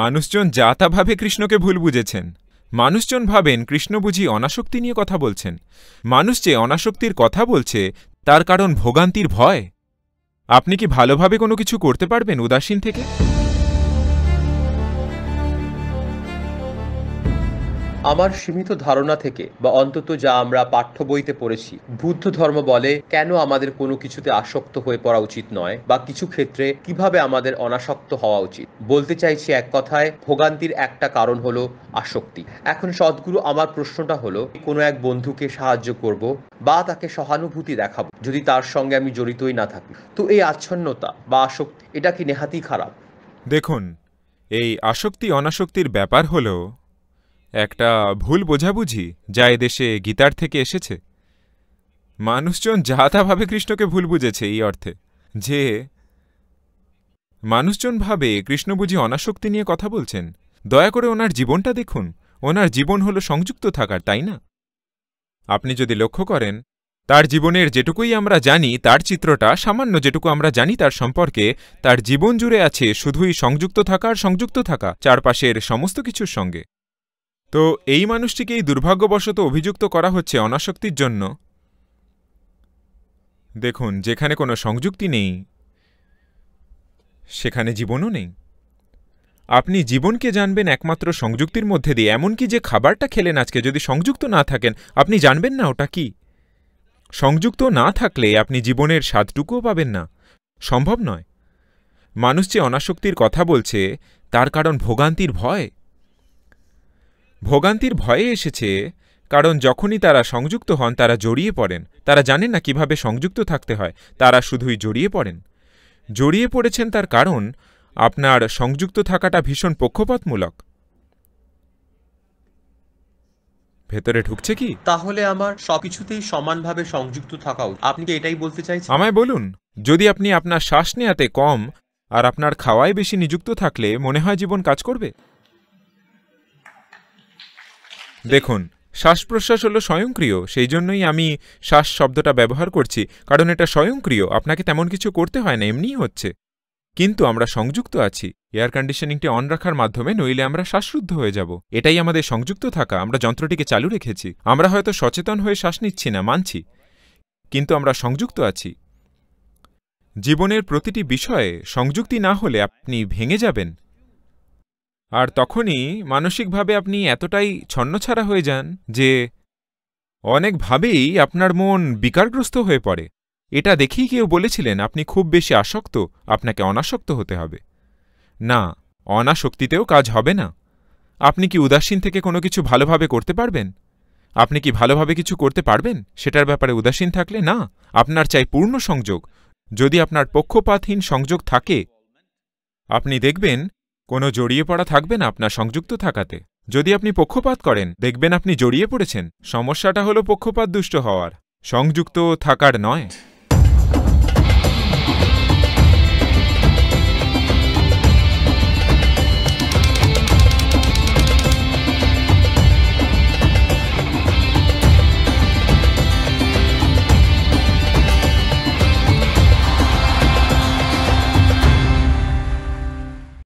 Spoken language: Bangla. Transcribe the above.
মানুষজন যা তা ভাবে কৃষ্ণকে ভুল বুঝেছেন মানুষজন ভাবেন কৃষ্ণ বুঝি অনাসক্তি নিয়ে কথা বলছেন মানুষ যে অনাসক্তির কথা বলছে তার কারণ ভোগান্তির ভয় আপনি কি ভালোভাবে কোনো কিছু করতে পারবেন উদাসীন থেকে আমার সীমিত ধারণা থেকে বা অন্তত যা আমরা পাঠ্য বইতে পড়েছি বুদ্ধ ধর্ম বলে কেন আমাদের কোনো কিছুতে আসক্ত হয়ে পড়া উচিত নয় বা কিছু ক্ষেত্রে কিভাবে আমাদের অনাসক্ত হওয়া উচিত বলতে চাইছি এক কথায় ভোগান্তির একটা কারণ হলো আসক্তি এখন সদ্গুরু আমার প্রশ্নটা হলো কোনো এক বন্ধুকে সাহায্য করব বা তাকে সহানুভূতি দেখাবো যদি তার সঙ্গে আমি জড়িতই না থাকি তো এই আচ্ছন্নতা বা আসক্তি এটা কি নেহাতি খারাপ দেখুন এই আসক্তি অনাসক্তির ব্যাপার হলেও একটা ভুল বোঝাবুঝি যা এদেশে গীতার থেকে এসেছে মানুষজন যা তাভাবে কৃষ্ণকে ভুল বুঝেছে এই অর্থে যে মানুষজন ভাবে কৃষ্ণ বুঝি অনাসক্তি নিয়ে কথা বলছেন দয়া করে ওনার জীবনটা দেখুন ওনার জীবন হলো সংযুক্ত থাকার তাই না আপনি যদি লক্ষ্য করেন তার জীবনের যেটুকুই আমরা জানি তার চিত্রটা সামান্য যেটুকু আমরা জানি তার সম্পর্কে তার জীবন জুড়ে আছে শুধুই সংযুক্ত থাকার সংযুক্ত থাকা চারপাশের সমস্ত কিছুর সঙ্গে তো এই মানুষটিকে এই দুর্ভাগ্যবশত অভিযুক্ত করা হচ্ছে অনাসক্তির জন্য দেখুন যেখানে কোনো সংযুক্তি নেই সেখানে জীবনও নেই আপনি জীবনকে জানবেন একমাত্র সংযুক্তির মধ্যে দিয়ে এমনকি যে খাবারটা খেলেন আজকে যদি সংযুক্ত না থাকেন আপনি জানবেন না ওটা কি সংযুক্ত না থাকলে আপনি জীবনের স্বাদটুকুও পাবেন না সম্ভব নয় মানুষ যে অনাসক্তির কথা বলছে তার কারণ ভোগান্তির ভয় ভোগান্তির ভয়ে এসেছে কারণ যখনই তারা সংযুক্ত হন তারা জড়িয়ে পড়েন তারা জানেন না কিভাবে সংযুক্ত থাকতে হয় তারা শুধুই জড়িয়ে পড়েন জড়িয়ে পড়েছেন তার কারণ আপনার সংযুক্ত থাকাটা ভীষণ পক্ষপাতমূলক ভেতরে ঢুকছে কি তাহলে আমার সবকিছুতেই সমানভাবে সংযুক্ত থাকা উচিত আপনি কি এটাই বলতে চাইছেন আমায় বলুন যদি আপনি আপনার শ্বাস নেয়াতে কম আর আপনার খাওয়ায় বেশি নিযুক্ত থাকলে মনে হয় জীবন কাজ করবে দেখুন শ্বাস প্রশ্বাস হলো স্বয়ংক্রিয় সেই জন্যই আমি শ্বাস শব্দটা ব্যবহার করছি কারণ এটা স্বয়ংক্রিয় আপনাকে তেমন কিছু করতে হয় না এমনিই হচ্ছে কিন্তু আমরা সংযুক্ত আছি এয়ার কন্ডিশনিংটি অন রাখার মাধ্যমে নইলে আমরা শ্বাসরুদ্ধ হয়ে যাব এটাই আমাদের সংযুক্ত থাকা আমরা যন্ত্রটিকে চালু রেখেছি আমরা হয়তো সচেতন হয়ে শ্বাস নিচ্ছি না মানছি কিন্তু আমরা সংযুক্ত আছি জীবনের প্রতিটি বিষয়ে সংযুক্তি না হলে আপনি ভেঙে যাবেন আর তখনই মানসিকভাবে আপনি এতটাই ছন্নছাড়া হয়ে যান যে অনেকভাবেই আপনার মন বিকারগ্রস্ত হয়ে পড়ে এটা দেখেই কেউ বলেছিলেন আপনি খুব বেশি আসক্ত আপনাকে অনাসক্ত হতে হবে না অনাসক্তিতেও কাজ হবে না আপনি কি উদাসীন থেকে কোনো কিছু ভালোভাবে করতে পারবেন আপনি কি ভালোভাবে কিছু করতে পারবেন সেটার ব্যাপারে উদাসীন থাকলে না আপনার চাই পূর্ণ সংযোগ যদি আপনার পক্ষপাতহীন সংযোগ থাকে আপনি দেখবেন কোনো জড়িয়ে পড়া থাকবে না আপনার সংযুক্ত থাকাতে যদি আপনি পক্ষপাত করেন দেখবেন আপনি জড়িয়ে পড়েছেন সমস্যাটা হলো পক্ষপাত দুষ্ট হওয়ার সংযুক্ত থাকার নয়